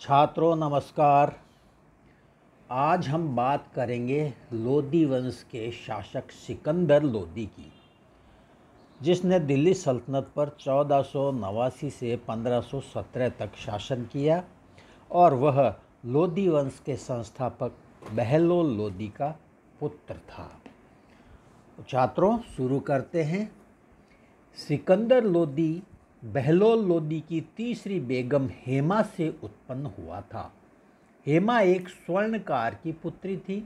छात्रों नमस्कार आज हम बात करेंगे लोधी वंश के शासक सिकंदर लोदी की जिसने दिल्ली सल्तनत पर चौदह नवासी से 1517 तक शासन किया और वह लोधी वंश के संस्थापक बहलो लोधी का पुत्र था छात्रों शुरू करते हैं सिकंदर लोधी बहलोल लोदी की तीसरी बेगम हेमा से उत्पन्न हुआ था हेमा एक स्वर्णकार की पुत्री थी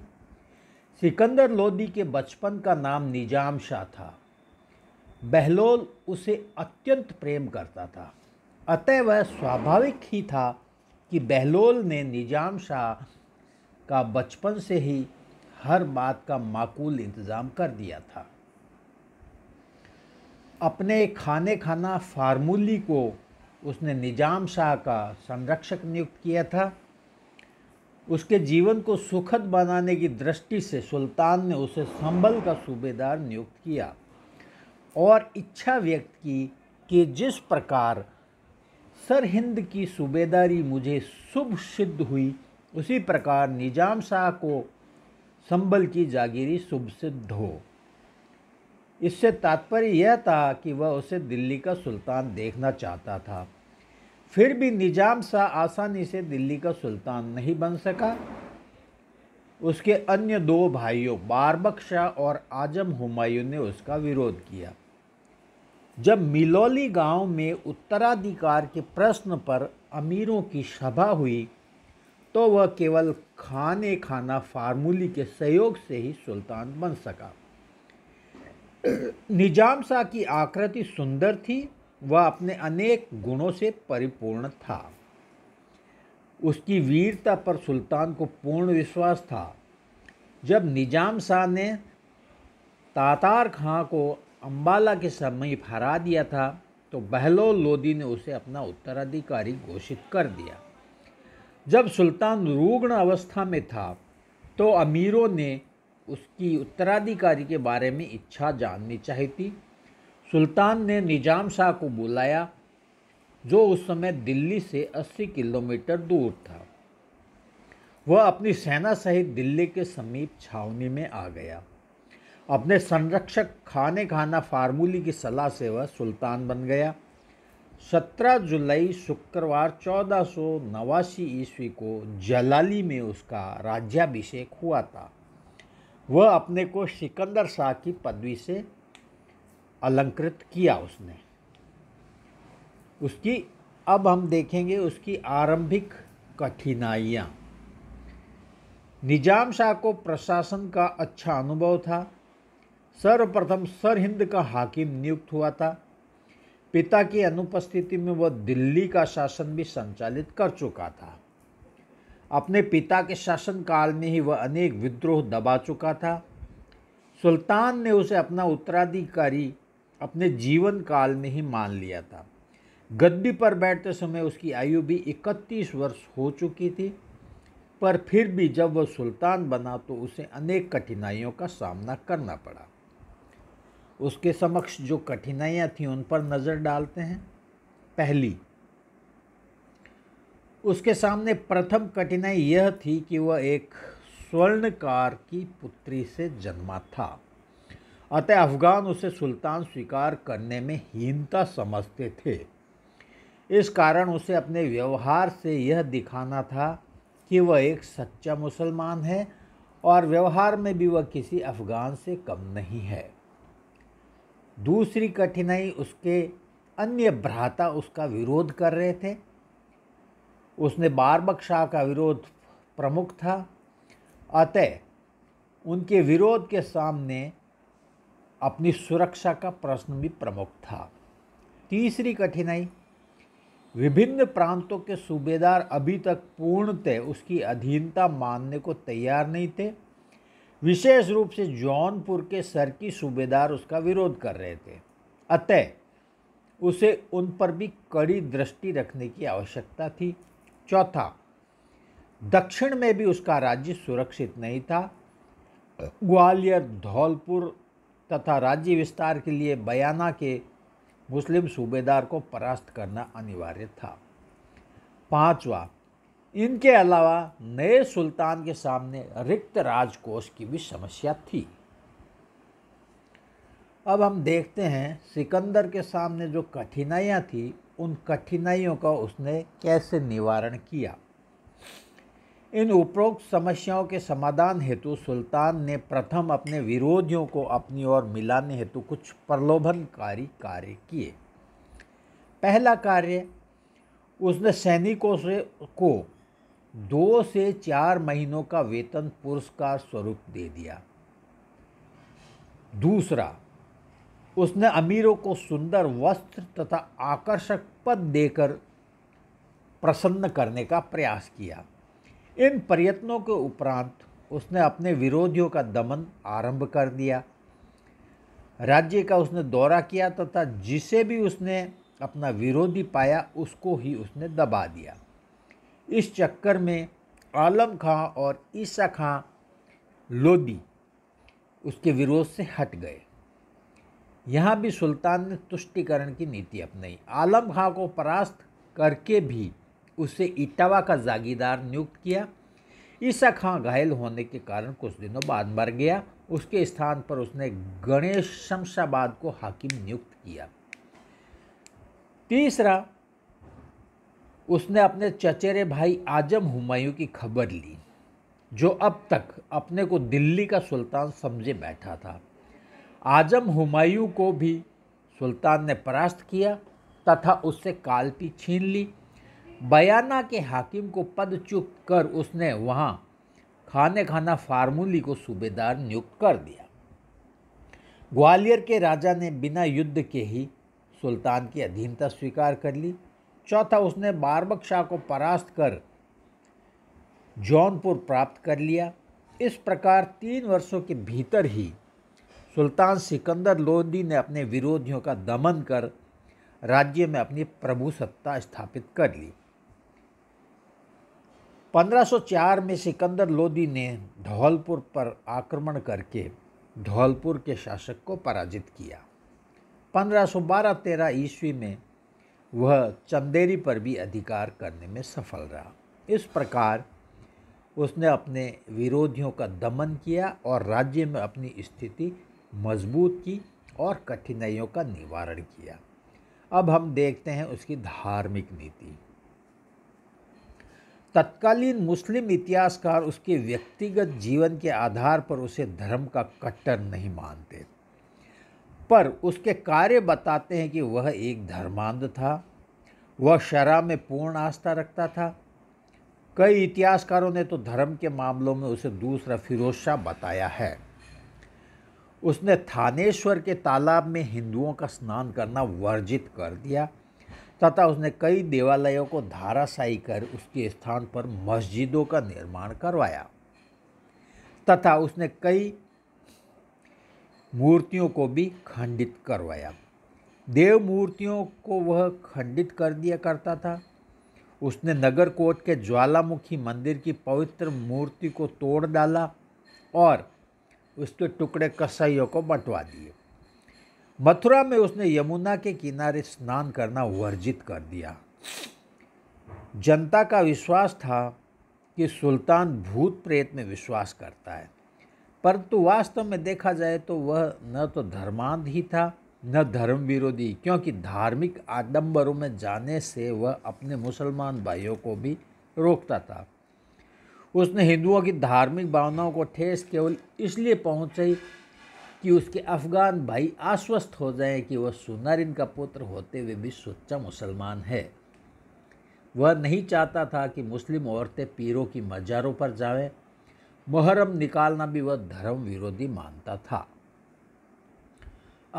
सिकंदर लोदी के बचपन का नाम निजाम शाह था बहलोल उसे अत्यंत प्रेम करता था अतः वह स्वाभाविक ही था कि बहलोल ने निजाम शाह का बचपन से ही हर बात का माकूल इंतज़ाम कर दिया था अपने खाने खाना फार्मूली को उसने निजाम शाह का संरक्षक नियुक्त किया था उसके जीवन को सुखद बनाने की दृष्टि से सुल्तान ने उसे संभल का सूबेदार नियुक्त किया और इच्छा व्यक्त की कि जिस प्रकार सरहिंद की सूबेदारी मुझे शुभ सिद्ध हुई उसी प्रकार निजाम शाह को संबल की जागीरी शुभ सिद्ध हो इससे तात्पर्य यह था कि वह उसे दिल्ली का सुल्तान देखना चाहता था फिर भी निजाम शाह आसानी से दिल्ली का सुल्तान नहीं बन सका उसके अन्य दो भाइयों बारबक शाह और आजम हुमायूं ने उसका विरोध किया जब मिलौली गांव में उत्तराधिकार के प्रश्न पर अमीरों की सभा हुई तो वह केवल खाने खाना फार्मूली के सहयोग से ही सुल्तान बन सका निजाम शाह की आकृति सुंदर थी वह अपने अनेक गुणों से परिपूर्ण था उसकी वीरता पर सुल्तान को पूर्ण विश्वास था जब निजाम शाह ने तातार खां को अंबाला के समीप हरा दिया था तो बहलोल लोदी ने उसे अपना उत्तराधिकारी घोषित कर दिया जब सुल्तान रुग्ण अवस्था में था तो अमीरों ने उसकी उत्तराधिकारी के बारे में इच्छा जाननी चाहती सुल्तान ने निजाम शाह को बुलाया जो उस समय दिल्ली से 80 किलोमीटर दूर था वह अपनी सेना सहित दिल्ली के समीप छावनी में आ गया अपने संरक्षक खाने खाना फार्मूली की सलाह से वह सुल्तान बन गया 17 जुलाई शुक्रवार चौदह नवासी ईस्वी को जलाली में उसका राज्याभिषेक हुआ था वह अपने को सिकंदर शाह की पदवी से अलंकृत किया उसने उसकी अब हम देखेंगे उसकी आरंभिक कठिनाइयाँ निजाम शाह को प्रशासन का अच्छा अनुभव था सर्वप्रथम सर हिंद का हाकिम नियुक्त हुआ था पिता की अनुपस्थिति में वह दिल्ली का शासन भी संचालित कर चुका था अपने पिता के शासनकाल में ही वह अनेक विद्रोह दबा चुका था सुल्तान ने उसे अपना उत्तराधिकारी अपने जीवन काल में ही मान लिया था गद्दी पर बैठते समय उसकी आयु भी इकतीस वर्ष हो चुकी थी पर फिर भी जब वह सुल्तान बना तो उसे अनेक कठिनाइयों का सामना करना पड़ा उसके समक्ष जो कठिनाइयाँ थीं उन पर नज़र डालते हैं पहली उसके सामने प्रथम कठिनाई यह थी कि वह एक स्वर्णकार की पुत्री से जन्मा था अतः अफगान उसे सुल्तान स्वीकार करने में हीनता समझते थे इस कारण उसे अपने व्यवहार से यह दिखाना था कि वह एक सच्चा मुसलमान है और व्यवहार में भी वह किसी अफगान से कम नहीं है दूसरी कठिनाई उसके अन्य भ्राता उसका विरोध कर रहे थे उसने बारबक शाह का विरोध प्रमुख था अतः उनके विरोध के सामने अपनी सुरक्षा का प्रश्न भी प्रमुख था तीसरी कठिनाई विभिन्न प्रांतों के सूबेदार अभी तक पूर्णतः उसकी अधीनता मानने को तैयार नहीं थे विशेष रूप से जौनपुर के सर की सूबेदार उसका विरोध कर रहे थे अतः उसे उन पर भी कड़ी दृष्टि रखने की आवश्यकता थी चौथा दक्षिण में भी उसका राज्य सुरक्षित नहीं था ग्वालियर धौलपुर तथा राज्य विस्तार के लिए बयाना के मुस्लिम सूबेदार को परास्त करना अनिवार्य था पांचवा इनके अलावा नए सुल्तान के सामने रिक्त राजकोष की भी समस्या थी अब हम देखते हैं सिकंदर के सामने जो कठिनाइयाँ थी उन कठिनाइयों का उसने कैसे निवारण किया इन उपरोक्त समस्याओं के समाधान हेतु सुल्तान ने प्रथम अपने विरोधियों को अपनी ओर मिलाने हेतु कुछ प्रलोभनकारी कार्य किए पहला कार्य उसने सैनिकों से को दो से चार महीनों का वेतन पुरस्कार स्वरूप दे दिया दूसरा उसने अमीरों को सुंदर वस्त्र तथा आकर्षक पद देकर प्रसन्न करने का प्रयास किया इन प्रयत्नों के उपरांत उसने अपने विरोधियों का दमन आरंभ कर दिया राज्य का उसने दौरा किया तथा जिसे भी उसने अपना विरोधी पाया उसको ही उसने दबा दिया इस चक्कर में आलम खां और ईसा खां लोदी उसके विरोध से हट गए यहाँ भी सुल्तान ने तुष्टिकरण की नीति अपनाई आलम खां को परास्त करके भी उसे इटावा का जागीदार नियुक्त किया ईसा खां घायल होने के कारण कुछ दिनों बाद मर गया उसके स्थान पर उसने गणेश शमशाबाद को हाकिम नियुक्त किया तीसरा उसने अपने चचेरे भाई आजम हुमायूं की खबर ली जो अब तक अपने को दिल्ली का सुल्तान समझे बैठा था आजम हुमायूं को भी सुल्तान ने परास्त किया तथा उससे कालपी छीन ली बयाना के हाकिम को पद पदच्युत कर उसने वहाँ खाने खाना फार्मूली को सूबेदार नियुक्त कर दिया ग्वालियर के राजा ने बिना युद्ध के ही सुल्तान की अधीनता स्वीकार कर ली चौथा उसने बारबक शाह को परास्त कर जौनपुर प्राप्त कर लिया इस प्रकार तीन वर्षों के भीतर ही सुल्तान सिकंदर लोदी ने अपने विरोधियों का दमन कर राज्य में अपनी प्रभु सत्ता स्थापित कर ली 1504 में सिकंदर लोदी ने धौलपुर पर आक्रमण करके धौलपुर के शासक को पराजित किया 1512-13 ईस्वी में वह चंदेरी पर भी अधिकार करने में सफल रहा इस प्रकार उसने अपने विरोधियों का दमन किया और राज्य में अपनी स्थिति मजबूत की और कठिनाइयों का निवारण किया अब हम देखते हैं उसकी धार्मिक नीति तत्कालीन मुस्लिम इतिहासकार उसके व्यक्तिगत जीवन के आधार पर उसे धर्म का कट्टर नहीं मानते पर उसके कार्य बताते हैं कि वह एक धर्मांध था वह शराब में पूर्ण आस्था रखता था कई इतिहासकारों ने तो धर्म के मामलों में उसे दूसरा फिरोज शाह बताया है उसने थानेश्वर के तालाब में हिंदुओं का स्नान करना वर्जित कर दिया तथा उसने कई देवालयों को धाराशाही कर उसके स्थान पर मस्जिदों का निर्माण करवाया तथा उसने कई मूर्तियों को भी खंडित करवाया देव मूर्तियों को वह खंडित कर दिया करता था उसने नगरकोट के ज्वालामुखी मंदिर की पवित्र मूर्ति को तोड़ डाला और उसके टुकड़े कसाइयों को बंटवा दिए मथुरा में उसने यमुना के किनारे स्नान करना वर्जित कर दिया जनता का विश्वास था कि सुल्तान भूत प्रेत में विश्वास करता है परंतु वास्तव में देखा जाए तो वह न तो धर्मांध ही था न धर्म विरोधी क्योंकि धार्मिक आडम्बरों में जाने से वह अपने मुसलमान भाइयों को भी रोकता था उसने हिंदुओं की धार्मिक भावनाओं को ठेस केवल इसलिए पहुंचाई कि उसके अफगान भाई आश्वस्त हो जाएं कि वह सुनारिन का पुत्र होते हुए भी सच्चा मुसलमान है वह नहीं चाहता था कि मुस्लिम औरतें पीरों की मज़ारों पर जाएं। मुहर्रम निकालना भी वह धर्म विरोधी मानता था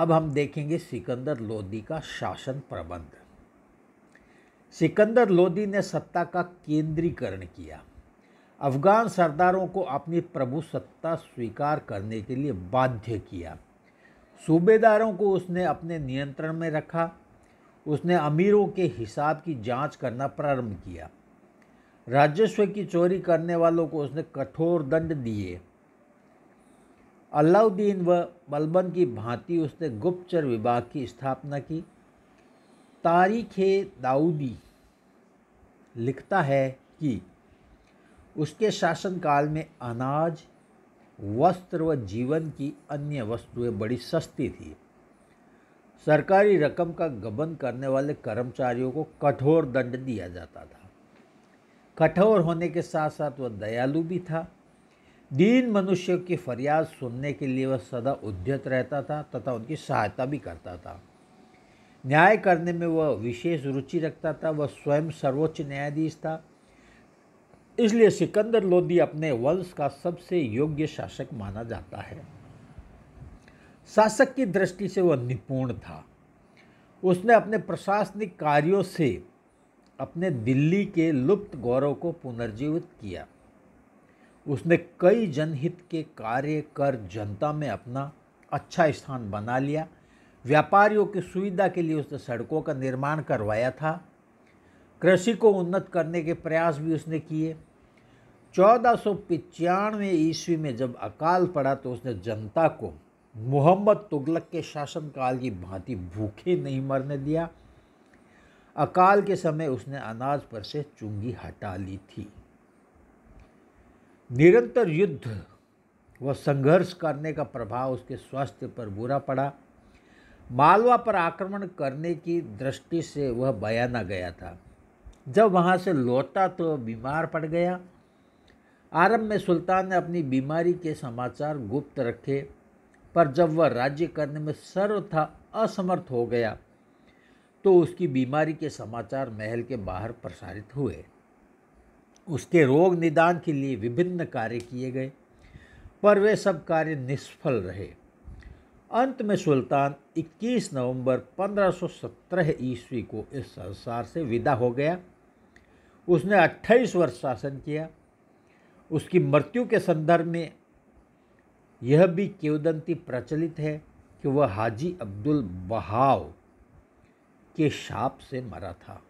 अब हम देखेंगे सिकंदर लोदी का शासन प्रबंध सिकंदर लोदी ने सत्ता का केंद्रीकरण किया अफगान सरदारों को अपनी प्रभु सत्ता स्वीकार करने के लिए बाध्य किया सूबेदारों को उसने अपने नियंत्रण में रखा उसने अमीरों के हिसाब की जांच करना प्रारंभ किया राजस्व की चोरी करने वालों को उसने कठोर दंड दिए अलाउद्दीन व बलबन की भांति उसने गुप्तचर विभाग की स्थापना की तारीख दाऊदी लिखता है कि उसके शासनकाल में अनाज वस्त्र व जीवन की अन्य वस्तुएं बड़ी सस्ती थी सरकारी रकम का गबन करने वाले कर्मचारियों को कठोर दंड दिया जाता था कठोर होने के साथ साथ वह दयालु भी था दीन मनुष्यों की फरियाद सुनने के लिए वह सदा उद्यत रहता था तथा उनकी सहायता भी करता था न्याय करने में वह विशेष रुचि रखता था वह स्वयं सर्वोच्च न्यायाधीश था इसलिए सिकंदर लोदी अपने वंश का सबसे योग्य शासक माना जाता है शासक की दृष्टि से वह निपुण था उसने अपने प्रशासनिक कार्यों से अपने दिल्ली के लुप्त गौरव को पुनर्जीवित किया उसने कई जनहित के कार्य कर जनता में अपना अच्छा स्थान बना लिया व्यापारियों की सुविधा के लिए उसने सड़कों का निर्माण करवाया था कृषि को उन्नत करने के प्रयास भी उसने किए चौदह सौ पचानवे ईस्वी में जब अकाल पड़ा तो उसने जनता को मोहम्मद तुगलक के शासनकाल की भांति भूखे नहीं मरने दिया अकाल के समय उसने अनाज पर से चुंगी हटा ली थी निरंतर युद्ध व संघर्ष करने का प्रभाव उसके स्वास्थ्य पर बुरा पड़ा मालवा पर आक्रमण करने की दृष्टि से वह बयाना गया था जब वहाँ से लौटा तो बीमार पड़ गया आरंभ में सुल्तान ने अपनी बीमारी के समाचार गुप्त रखे पर जब वह राज्य करने में सर्वथा असमर्थ हो गया तो उसकी बीमारी के समाचार महल के बाहर प्रसारित हुए उसके रोग निदान के लिए विभिन्न कार्य किए गए पर वे सब कार्य निष्फल रहे अंत में सुल्तान 21 नवंबर 1517 ईस्वी को इस संसार से विदा हो गया उसने 28 वर्ष शासन किया उसकी मृत्यु के संदर्भ में यह भी केवदंती प्रचलित है कि वह हाजी अब्दुल बहाव के शाप से मरा था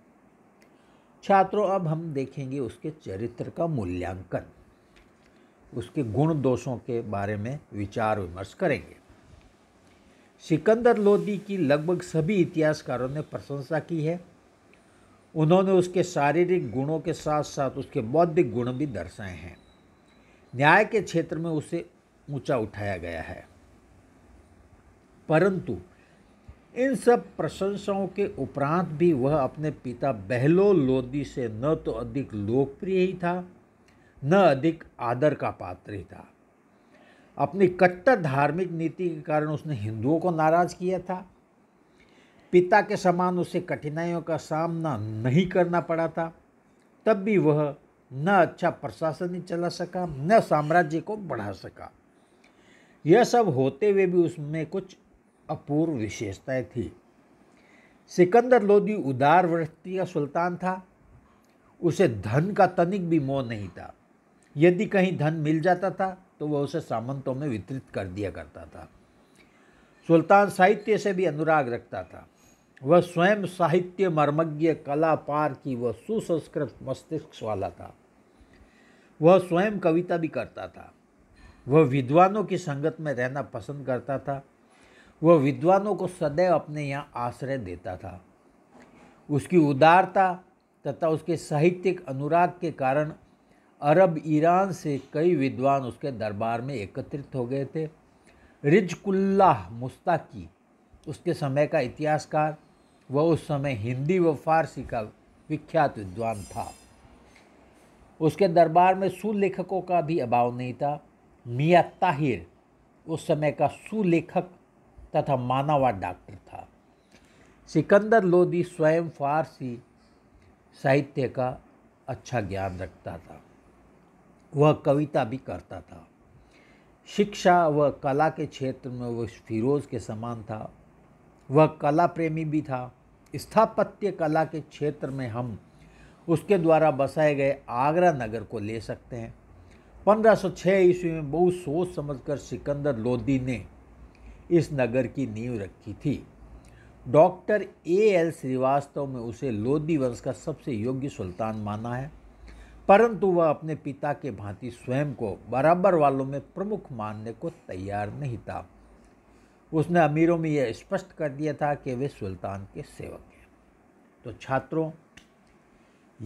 छात्रों अब हम देखेंगे उसके चरित्र का मूल्यांकन उसके गुण दोषों के बारे में विचार विमर्श करेंगे सिकंदर लोदी की लगभग सभी इतिहासकारों ने प्रशंसा की है उन्होंने उसके शारीरिक गुणों के साथ साथ उसके बौद्धिक गुण भी दर्शाए हैं न्याय के क्षेत्र में उसे ऊंचा उठाया गया है परंतु इन सब प्रशंसाओं के उपरांत भी वह अपने पिता बहलो लोदी से न तो अधिक लोकप्रिय ही था न अधिक आदर का पात्र ही था अपनी कट्टर धार्मिक नीति के कारण उसने हिंदुओं को नाराज किया था पिता के समान उसे कठिनाइयों का सामना नहीं करना पड़ा था तब भी वह न अच्छा प्रशासन नहीं चला सका न साम्राज्य को बढ़ा सका यह सब होते हुए भी उसमें कुछ अपूर्व विशेषताएं थी सिकंदर लोधी उदार वृत्ति का सुल्तान था उसे धन का तनिक भी मोह नहीं था यदि कहीं धन मिल जाता था तो वह उसे सामंतों में वितरित कर दिया करता था सुल्तान साहित्य से भी अनुराग रखता था वह स्वयं साहित्य मर्मज्ञ कलापार की वह सुसंस्कृत मस्तिष्क वाला था वह स्वयं कविता भी करता था वह विद्वानों की संगत में रहना पसंद करता था वह विद्वानों को सदैव अपने यहाँ आश्रय देता था उसकी उदारता तथा उसके साहित्यिक अनुराग के कारण अरब ईरान से कई विद्वान उसके दरबार में एकत्रित हो गए थे रिजकुल्लाह मुस्ताकी उसके समय का इतिहासकार वह उस समय हिंदी व फारसी का विख्यात विद्वान था उसके दरबार में सुलेखकों का भी अभाव नहीं था मियाँ ताहिर उस समय का सुलेखक तथा मानावा डॉक्टर था सिकंदर लोधी स्वयं फारसी साहित्य का अच्छा ज्ञान रखता था वह कविता भी करता था शिक्षा व कला के क्षेत्र में वह फिरोज़ के समान था वह कला प्रेमी भी था स्थापत्य कला के क्षेत्र में हम उसके द्वारा बसाए गए आगरा नगर को ले सकते हैं 1506 ईस्वी में बहुत सोच समझकर सिकंदर लोदी ने इस नगर की नींव रखी थी डॉक्टर ए एल श्रीवास्तव में उसे लोदी वंश का सबसे योग्य सुल्तान माना है परंतु वह अपने पिता के भांति स्वयं को बराबर वालों में प्रमुख मानने को तैयार नहीं था उसने अमीरों में यह स्पष्ट कर दिया था कि वे सुल्तान के सेवक हैं तो छात्रों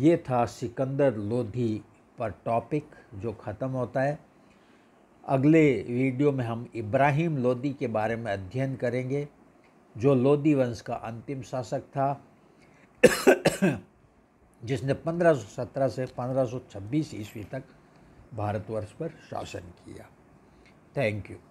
ये था सिकंदर लोधी पर टॉपिक जो ख़त्म होता है अगले वीडियो में हम इब्राहिम लोधी के बारे में अध्ययन करेंगे जो लोधी वंश का अंतिम शासक था जिसने 1517 से 1526 ईस्वी तक भारतवर्ष पर शासन किया थैंक यू